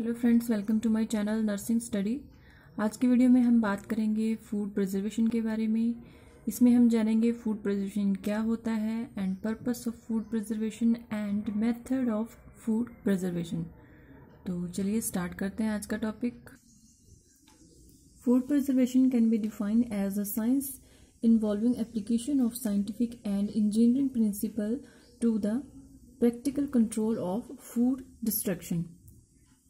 hello friends welcome to my channel nursing study आज की video में हम बात करेंगे फूड प्रिजर्वेशन के बारे में इसमें हम जानेंगे फूड प्रिजर्वेशन क्या होता है and purpose of food preservation and method of food preservation तो चलिए स्टार्ट करते हैं आज का topic food preservation can be defined as a science involving application of scientific and engineering principle to the practical control of food destruction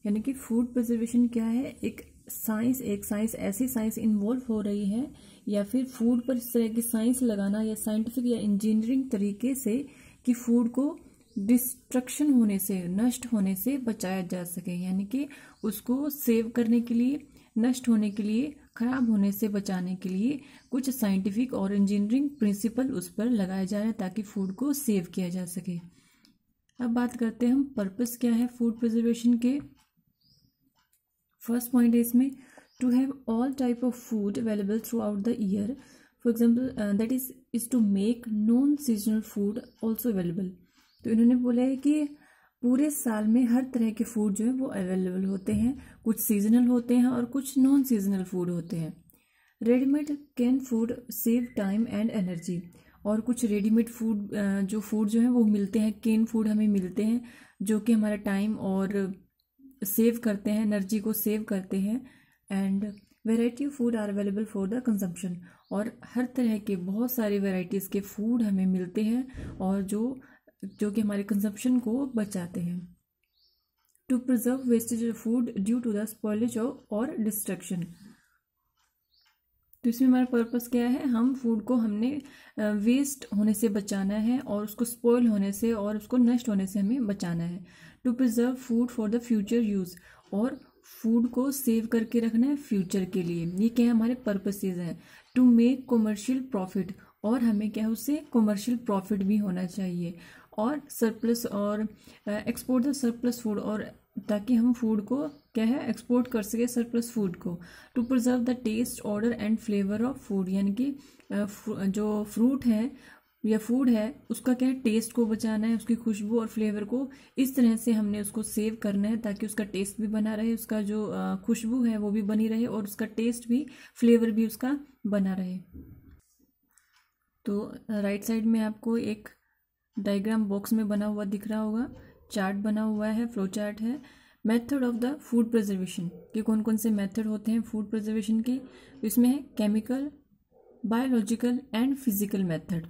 यानी कि food preservation क्या है एक साइंस एक साइंस ऐसी साइंस इन्वॉल्व हो रही है या फिर फूड पर इस तरह की साइंस लगाना या साइंटिफिक या इंजीनियरिंग तरीके से कि फूड को डिस्ट्रक्शन होने से नष्ट होने से बचाया जा सके यानी कि उसको सेव करने के लिए नष्ट होने के लिए खराब होने से बचाने के लिए कुछ साइंटिफिक और इंजीनियरिंग प्रिंसिपल उस पर लगाए जा रहे हैं ताकि फूड को सेव किया जा सके अब बात करते हैं हम पर्पस क्या है फूड प्रिजर्वेशन के फर्स्ट पॉइंट है इसमें to have all type of food available throughout the year for example that is is to make non seasonal food also available तो इन्होंने बोला है कि पूरे साल में हर तरह के फूड जो है वो अवेलेबल होते हैं कुछ सीजनल होते हैं और कुछ नॉन सीजनल फूड होते हैं readymade can food save time and energy और कुछ रेडीमेड फूड uh, जो फूड जो है वो मिलते हैं केन फूड हमें मिलते हैं जो कि हमारा टाइम और सेव करते हैं एनर्जी को सेव करते हैं and variety of food are available for the consumption और हर तरह के बहुत सारे वेराइटीज़ के फूड हमें मिलते हैं और जो जो कि हमारे कंजम्पशन को बचाते हैं to preserve wastage of food due to the spoilage और डिस्ट्रक्शन तो इसमें हमारा पर्पस क्या है हम फूड को हमने वेस्ट होने से बचाना है और उसको स्पॉइल होने से और उसको नष्ट होने से हमें बचाना है to preserve food for the future use और फूड को सेव करके रखना है फ्यूचर के लिए ये क्या है हमारे पर्पसेज हैं टू मेक कॉमर्शियल प्रॉफिट और हमें क्या है उससे कॉमर्शियल प्रॉफिट भी होना चाहिए और सरप्लस और एक्सपोर्ट द सरप्लस फूड और ताकि हम फूड को क्या है एक्सपोर्ट कर सके सरप्लस फूड को to preserve the taste odour and flavour of food यानी कि जो फ्रूट है या फूड है उसका क्या है टेस्ट को बचाना है उसकी खुशबू और फ्लेवर को इस तरह से हमने उसको सेव करना है ताकि उसका टेस्ट भी बना रहे उसका जो खुशबू है वो भी बनी रहे और उसका टेस्ट भी फ्लेवर भी उसका बना रहे तो राइट साइड में आपको एक डायग्राम बॉक्स में बना हुआ दिख रहा होगा चार्ट बना हुआ है फ्लो चार्ट है method of the food preservation के कौन कौन से मेथड होते हैं फूड प्रिजर्वेशन के इसमें है chemical biological and physical method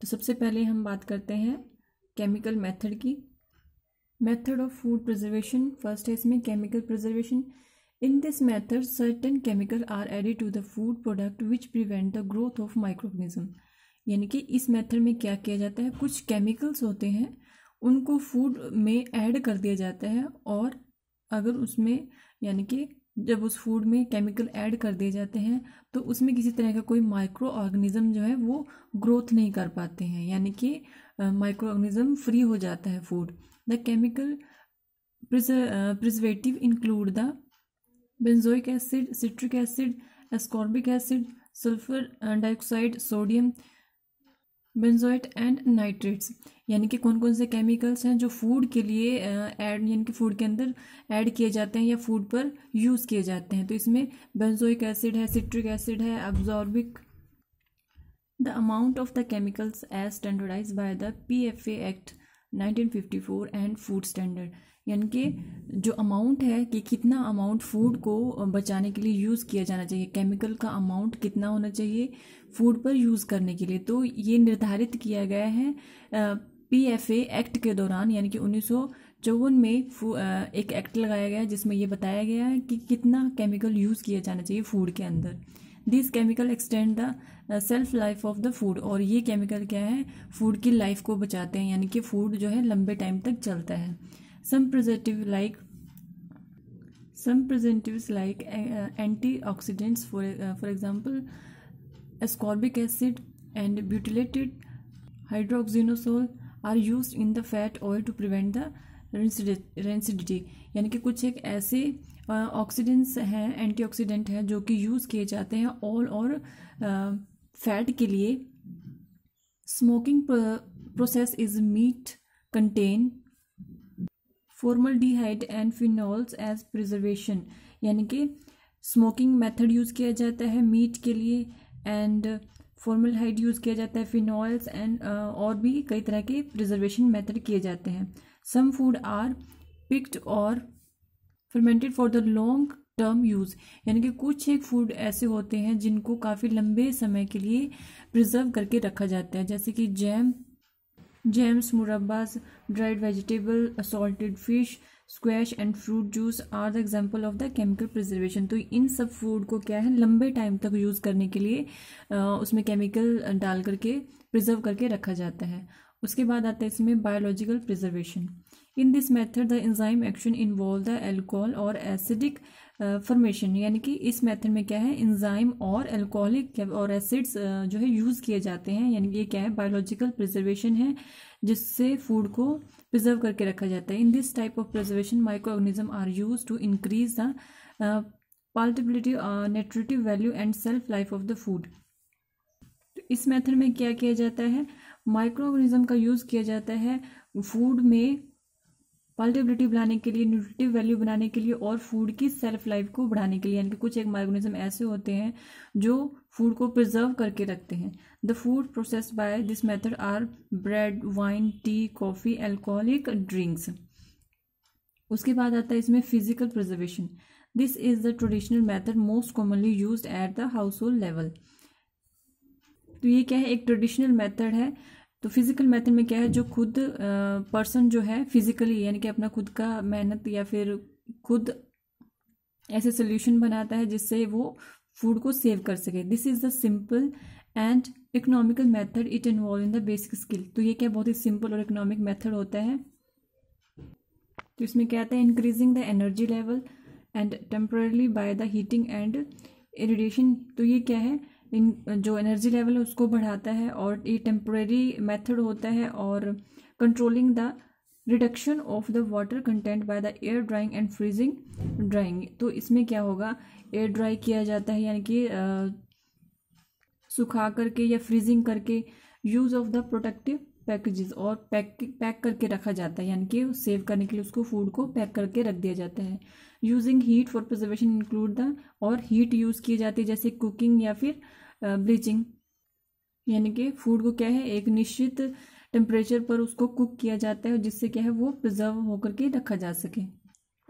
तो सबसे पहले हम बात करते हैं केमिकल मेथड की method of food preservation first है इसमें chemical preservation in this method certain chemical are added to the food product which prevent the growth of microorganism यानी कि इस मेथड में क्या किया जाता है कुछ केमिकल्स होते हैं उनको फूड में ऐड कर दिया जाता है और अगर उसमें यानी कि जब उस फूड में केमिकल ऐड कर दिए जाते हैं तो उसमें किसी तरह का कोई माइक्रो ऑर्गेनिज्म जो है वो ग्रोथ नहीं कर पाते हैं यानी कि माइक्रो ऑर्गेनिज्म फ्री हो जाता है food the chemical preservative include the benzoic acid citric acid ascorbic acid sulphur dioxide sodium benzoate and nitrates यानी कि कौन कौन से केमिकल्स हैं जो फूड के लिए ऐड यानी कि फूड के अंदर ऐड किए जाते हैं या फूड पर यूज़ किए जाते हैं तो इसमें बेंजोइक एसिड है सिट्रिक एसिड है ascorbic the amount of the chemicals as standardise by the P F A act for and food standard यानी कि जो अमाउंट है कि कितना अमाउंट फूड को बचाने के लिए यूज़ किया जाना चाहिए केमिकल का अमाउंट कितना होना चाहिए फूड पर यूज़ करने के लिए तो ये निर्धारित किया गया है पीएफए एक्ट के दौरान यानी कि उन्नीस चौवन में एक एक्ट लगाया गया जिसमें यह बताया गया है कि कितना केमिकल यूज़ किया जाना चाहिए फूड के अंदर this chemical extend the shelf life of the food और ये केमिकल क्या है फूड की लाइफ को बचाते हैं यानी कि फूड जो है लंबे टाइम तक चलता है some preservative like some preservatives like uh, antioxidants for uh, for example ascorbic acid and butylated hydroxynosol are used in the fat oil to prevent the rancidity यानी कि कुछ एक ऐसे ऑक्सीडेंट्स हैं एंटीऑक्सीडेंट हैं जो कि यूज़ किए जाते हैं ऑल और फैट के लिए smoking process is meat contain formal formaldehyde and phenols as preservation यानी कि स्मोकिंग मेथड यूज़ किया जाता है मीट के लिए एंड फॉर्मल हाइड यूज़ किया जाता है फिनॉल्स एंड uh, और भी कई तरह के प्रिजर्वेशन मेथड किए जाते हैं सम फूड आर पिक्ड और fermented for the long term use यानी कि कुछ एक फूड ऐसे होते हैं जिनको काफ़ी लंबे समय के लिए प्रिजर्व करके रखा जाता है जैसे कि jam jams murabbas, dried vegetable assorted fish squash and fruit juice are the example of the chemical preservation तो इन सब फूड को क्या है लंबे टाइम तक यूज़ करने के लिए उसमें केमिकल डाल करके प्रिजर्व करके रखा जाता है उसके बाद आता है इसमें biological preservation in this method the enzyme action involve the alcohol और एसिडिक फॉर्मेशन यानी कि इस मेथड में क्या है इंजाइम और एल्कोहलिक और एसिड्स जो है यूज़ किए जाते हैं यानी ये क्या है बायोलॉजिकल प्रिजर्वेशन है जिससे फूड को प्रिजर्व करके रखा जाता है in this type of preservation microorganism are use to increase the palatability nutritive value and shelf life of the food इस मेथड में क्या किया जाता है माइक्रो ऑर्गेनिज्म का यूज़ किया जाता है फूड में पॉलिटिबिलिटी बढ़ाने के लिए न्यूट्रिटिव वैल्यू बनाने के लिए और फूड की सेल्फ लाइफ को बढ़ाने के लिए यानी कि कुछ एक माइक्रोनिज्म ऐसे होते हैं जो फूड को प्रिजर्व करके रखते हैं the food process by this method are bread wine tea coffee alcoholic drinks उसके बाद आता है इसमें physical preservation this is the traditional method most commonly use at the household level तो ये क्या है एक ट्रेडिशनल मेथड है तो फिज़िकल मेथड में क्या है जो खुद पर्सन जो है फिज़िकली यानी कि अपना खुद का मेहनत या फिर खुद ऐसे सोल्यूशन बनाता है जिससे वो फूड को सेव कर सके this is the simple and economical method it involve in the basic skill तो ये क्या बहुत ही सिंपल और इकोनॉमिक मेथड होता है तो इसमें क्या आता है increasing the energy level and temperature by the heating and irradiation तो ये क्या है इन जो एनर्जी लेवल है उसको बढ़ाता है और ये टेम्प्रेरी मेथड होता है और controlling the reduction of the water content by the air drying and freezing drying तो इसमें क्या होगा एयर ड्राई किया जाता है यानी कि सुखा करके या फ्रीजिंग करके use of the protective packages और पैक पैक करके रखा जाता है यानी कि सेव करने के लिए उसको फूड को पैक करके रख दिया जाता है using heat for preservation include the और हीट यूज़ किए जाते हैं जैसे कुकिंग या फिर ब्लीचिंग यानी कि फूड को क्या है एक निश्चित टेम्परेचर पर उसको कुक किया जाता है जिससे क्या है वो प्रिजर्व होकर के रखा जा सके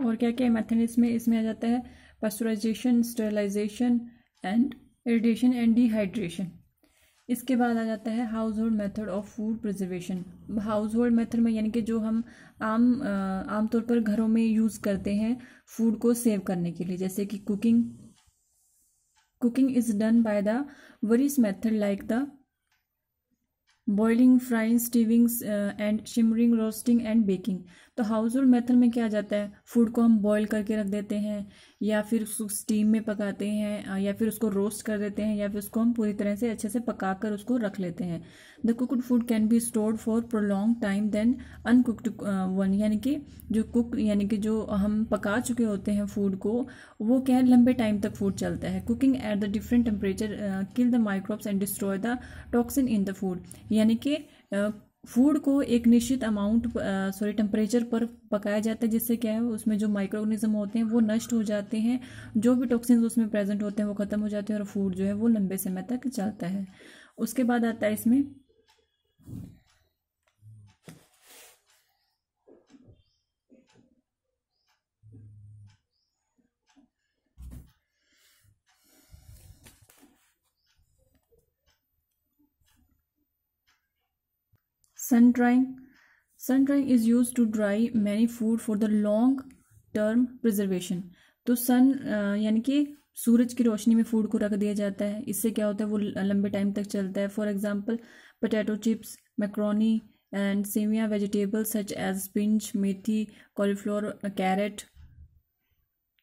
और क्या क्या मैथड इसमें इसमें आ जाता है pasteurisation sterilisation and irradiation and dehydration इसके बाद आ जाता है household method of food preservation household method में यानी कि जो हम आम आमतौर पर घरों में यूज़ करते हैं फूड को सेव करने के लिए जैसे कि cooking cooking is done by the various method like the boiling frying stewing and simmering roasting and baking तो हाउस होल्ड मेथड में क्या आ जाता है फूड को हम बॉयल करके रख देते हैं या फिर उसको स्टीम में पकाते हैं या फिर उसको रोस्ट कर देते हैं या फिर उसको हम पूरी तरह से अच्छे से पका कर उसको रख लेते हैं the cooked food can be stored for prolong time then uncooked one यानी कि जो कुक यानी कि जो हम पका चुके होते हैं फूड को वो क्या है लंबे टाइम तक फूड चलता है cooking at the different temperature kill the microbes and destroy the toxin in the food यानी कि फूड को एक निश्चित अमाउंट सॉरी टेम्परेचर पर पकाया जाता है जिससे क्या है उसमें जो माइक्रो ऑर्गेनिज्म होते हैं वो नष्ट हो जाते हैं जो भी टॉक्सिन्स उसमें प्रेजेंट होते हैं वो ख़त्म हो जाते हैं और फूड जो है वो लंबे समय तक चलता है उसके बाद आता है इसमें sun drying sun drying is used to dry many food for the long term preservation तो सन uh, यानी कि सूरज की रोशनी में फूड को रख दिया जाता है इससे क्या होता है वो लंबे टाइम तक चलता है for example potato chips macaroni and sevaiya vegetables such as spinach methi cauliflower carrot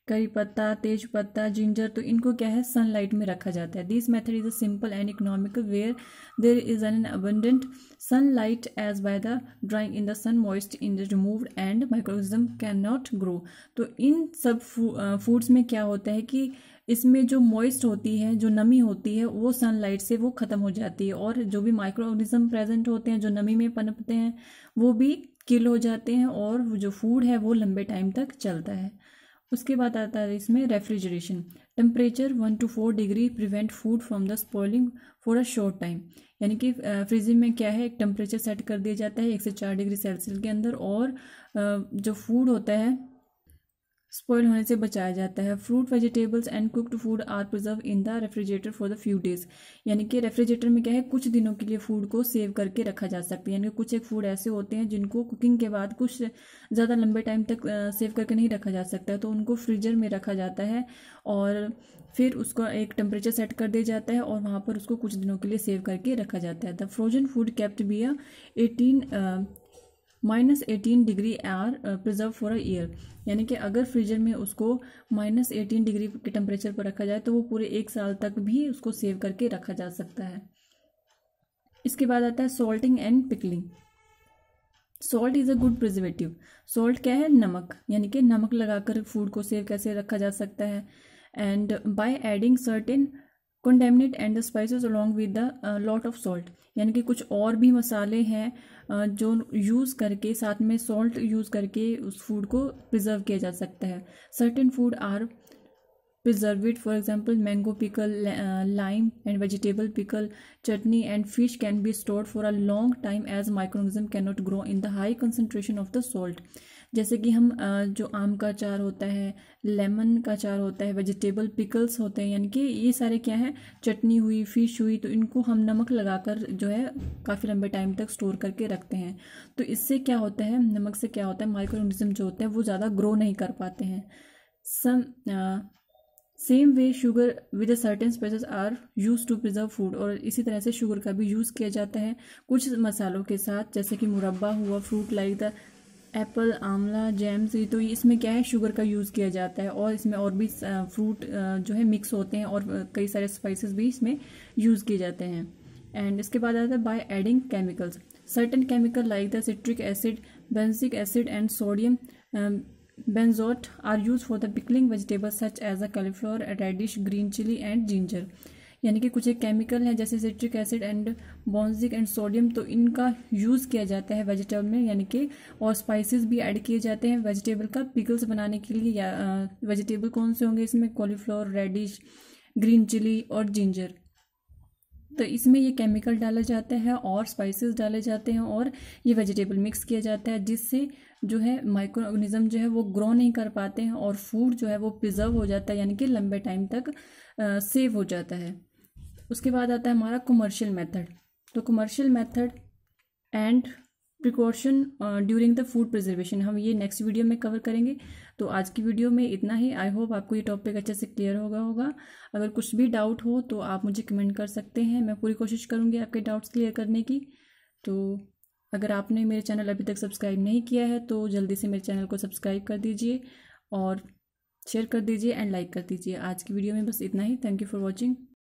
curry patta तेज पत्ता जिंजर तो इनको क्या है सनलाइट में रखा जाता है this method is a simple and economical where there is an abundant sunlight as by the drying in the sun moist in the remove and microorganism can not grow तो इन सब फूड्स में क्या होता है कि इसमें जो मॉइस्ट होती है जो नमी होती है वो सनलाइट से वो ख़त्म हो जाती है और जो भी माइक्रो ऑर्गेनिज्म प्रेजेंट होते हैं जो नमी में पनपते हैं वो भी किल हो जाते हैं और जो फूड है वो लंबे टाइम तक चलता है उसके बाद आता है इसमें refrigeration temperature one to four degree prevent food from the spoiling for a short time यानी कि फ्रीजिंग में क्या है एक टेम्परेचर सेट कर दिया जाता है एक से चार डिग्री सेल्सियस के अंदर और जो फूड होता है स्पॉइल होने से बचाया जाता है fruit vegetables and cooked food are preserve in the refrigerator for the few days यानी कि रेफ्रिजरेटर में क्या है कुछ दिनों के लिए फूड को सेव करके रखा जा सकता है यानी कि कुछ एक फूड ऐसे होते हैं जिनको कुकिंग के बाद कुछ ज़्यादा लंबे टाइम तक सेव करके नहीं रखा जा सकता है तो उनको फ्रीजर में रखा जाता है और फिर उसको एक टेम्परेचर सेट कर दिया जाता है और वहाँ पर उसको कुछ दिनों के लिए सेव करके रखा जाता है the frozen food kept via eighteen minus eighteen degree are preserve for a year यानी कि अगर फ्रीजर में उसको माइनस एटीन डिग्री के टेम्परेचर पर रखा जाए तो वो पूरे एक साल तक भी उसको सेव करके रखा जा सकता है इसके बाद आता है salting and pickling salt is a good preservative salt क्या है नमक यानी कि नमक लगाकर फूड को सेव कैसे रखा जा सकता है and by adding certain contaminate and the spices along with the lot of salt यानी कि कुछ और भी मसाले हैं uh, जो यूज़ करके साथ में सॉल्ट यूज़ करके उस फूड को प्रिजर्व किया जा सकता है certain food are preserved for example mango pickle lime and vegetable pickle chutney and fish can be store for a long time as microorganism can not grow in the high concentration of the salt जैसे कि हम जो आम का अचार होता है lemon का अचार होता है वेजिटेबल पिकल्स होते हैं यानी कि ये सारे क्या है चटनी हुई फ़िश हुई तो इनको हम नमक लगाकर जो है काफ़ी लंबे टाइम तक स्टोर करके रखते हैं तो इससे क्या होता है नमक से क्या होता है माइक्रो ऑर्गेनिज्म जो होते हैं वो ज़्यादा ग्रो नहीं कर पाते हैं some same way sugar with a certain spices are use to preserve food और इसी तरह से शुगर का भी यूज़ किया जाता है कुछ मसालों के साथ जैसे कि मुरब्बा हुआ fruit like the apple amla jam से तो इसमें क्या है शुगर का यूज़ किया जाता है और इसमें और भी फ्रूट जो है मिक्स होते हैं और कई सारे स्पाइसेस भी इसमें यूज़ किए जाते हैं एंड इसके बाद आता है by adding chemicals certain chemical like the citric acid benzoic acid and sodium benzoate are use for the pickling vegetable such as a cauliflower radish green chilli and ginger यानी कि कुछ एक केमिकल हैं जैसे citric acid and benzoic and sodium तो इनका use किया जाता है वेजिटेबल में यानी कि और स्पाइसेस भी ऐड किए जाते हैं वेजिटेबल का पिकल्स बनाने के लिए या वेजिटेबल कौन से होंगे इसमें कॉलीफ्लावर रेडिश ग्रीन चिली और जिंजर तो इसमें ये केमिकल डाला जाता है और स्पाइसेस डाले जाते हैं और ये वेजिटेबल मिक्स किया जाता है जिससे जो है माइक्रो ऑर्गेनिज्म जो है वो ग्रो नहीं कर पाते हैं और फूड जो है वो प्रिजर्व हो जाता है यानी कि लंबे टाइम तक सेव हो जाता है उसके बाद आता है हमारा कमर्शियल मेथड तो commercial method and precaution during the food preservation हम ये नेक्स्ट वीडियो में कवर करेंगे तो आज की वीडियो में इतना ही आई होप आपको ये टॉपिक अच्छे से क्लियर होगा होगा अगर कुछ भी डाउट हो तो आप मुझे कमेंट कर सकते हैं मैं पूरी कोशिश करूँगी आपके डाउट्स क्लियर करने की तो अगर आपने मेरे चैनल अभी तक सब्सक्राइब नहीं किया है तो जल्दी से मेरे चैनल को सब्सक्राइब कर दीजिए और शेयर कर दीजिए एंड लाइक कर दीजिए आज की वीडियो में बस इतना ही थैंक यू फॉर वॉचिंग